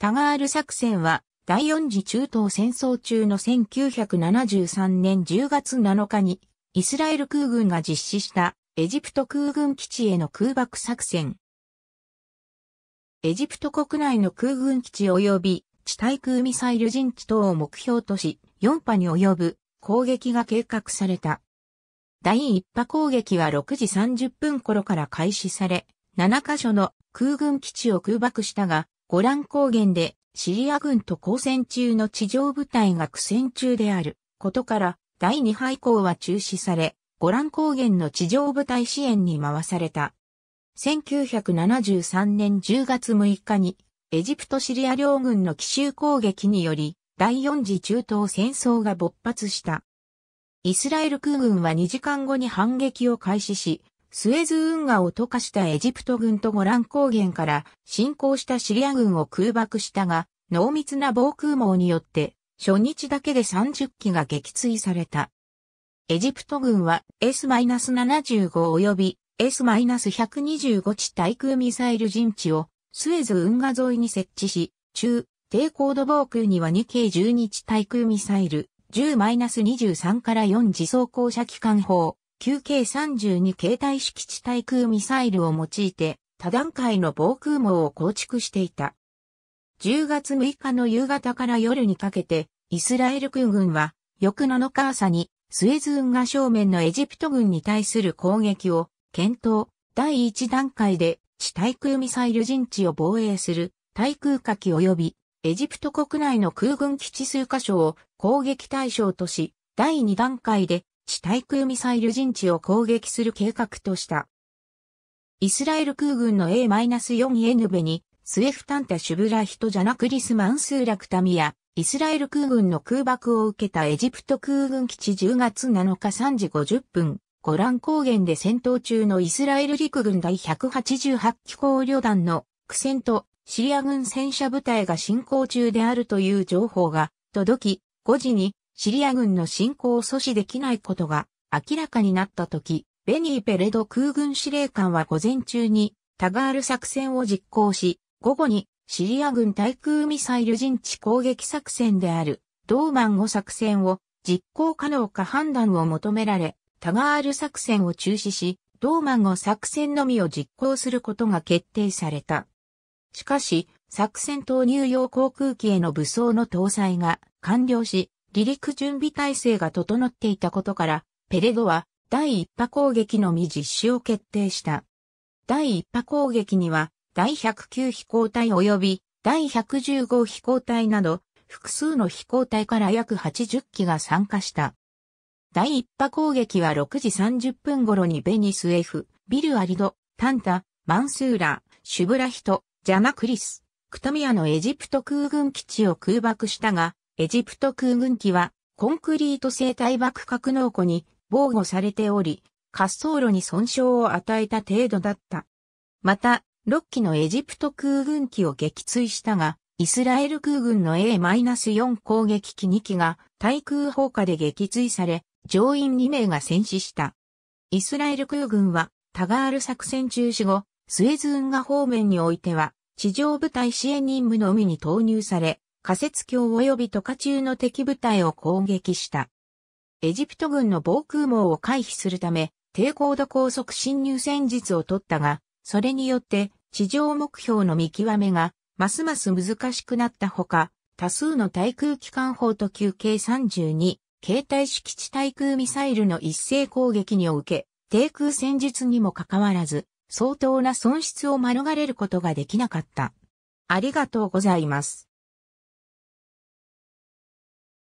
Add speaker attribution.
Speaker 1: タガール作戦は、第四次中東戦争中の1973年10月7日に、イスラエル空軍が実施したエジプト空軍基地への空爆作戦。エジプト国内の空軍基地及び地対空ミサイル陣地等を目標とし、4波に及ぶ攻撃が計画された。第1波攻撃は6時30分頃から開始され、7カ所の空軍基地を空爆したが、ゴラン高原でシリア軍と交戦中の地上部隊が苦戦中であることから第2波行は中止され、ゴラン高原の地上部隊支援に回された。1973年10月6日にエジプトシリア両軍の奇襲攻撃により第4次中東戦争が勃発した。イスラエル空軍は2時間後に反撃を開始し、スエズ運河を溶かしたエジプト軍とゴラン高原から侵攻したシリア軍を空爆したが、濃密な防空網によって初日だけで30機が撃墜された。エジプト軍は S-75 及び S-125 地対空ミサイル陣地をスエズ運河沿いに設置し、中、低高度防空には 2K12 地対空ミサイル10-23から4自走降車機関砲、9K32 携帯式地対空ミサイルを用いて多段階の防空網を構築していた。10月6日の夕方から夜にかけて、イスラエル空軍は、翌7日朝に、スエズ運河正面のエジプト軍に対する攻撃を、検討、第1段階で、地対空ミサイル陣地を防衛する、対空火器及び、エジプト国内の空軍基地数箇所を攻撃対象とし、第2段階で地対空ミサイル陣地を攻撃する計画とした。イスラエル空軍の A-4N ベに、スエフタンタシュブラヒトジャナクリスマンスーラクタミや、イスラエル空軍の空爆を受けたエジプト空軍基地10月7日3時50分、ゴラン高原で戦闘中のイスラエル陸軍第188機構旅団の苦戦とシリア軍戦車部隊が進行中であるという情報が届き、5時にシリア軍の侵攻を阻止できないことが明らかになった時、ベニー・ペレド空軍司令官は午前中にタガール作戦を実行し、午後にシリア軍対空ミサイル陣地攻撃作戦であるドーマンゴ作戦を実行可能か判断を求められ、タガール作戦を中止し、ドーマンゴ作戦のみを実行することが決定された。しかし、作戦投入用航空機への武装の搭載が完了し、離陸準備体制が整っていたことから、ペレドは第一波攻撃のみ実施を決定した。第一波攻撃には、第109飛行隊及び第115飛行隊など、複数の飛行隊から約80機が参加した。第一波攻撃は6時30分頃にベニス F、ビルアリド、タンタ、マンスーラ、シュブラヒト、ジャマクリス、クタミアのエジプト空軍基地を空爆したが、エジプト空軍機はコンクリート生体爆格納庫に防護されており、滑走路に損傷を与えた程度だった。また、6機のエジプト空軍機を撃墜したが、イスラエル空軍の A-4 攻撃機2機が対空砲火で撃墜され、乗員2名が戦死した。イスラエル空軍はタガール作戦中止後、スエズ運河方面においては、地上部隊支援任務のみに投入され、仮説橋及び渡カ中の敵部隊を攻撃した。エジプト軍の防空網を回避するため、低高度高速侵入戦術を取ったが、それによって地上目標の見極めがますます難しくなったほか、多数の対空機関砲と級計32、携帯式地対空ミサイルの一斉攻撃にを受け、低空戦術にもかかわらず、相当な損失を免れることができなかった。ありがとうございます。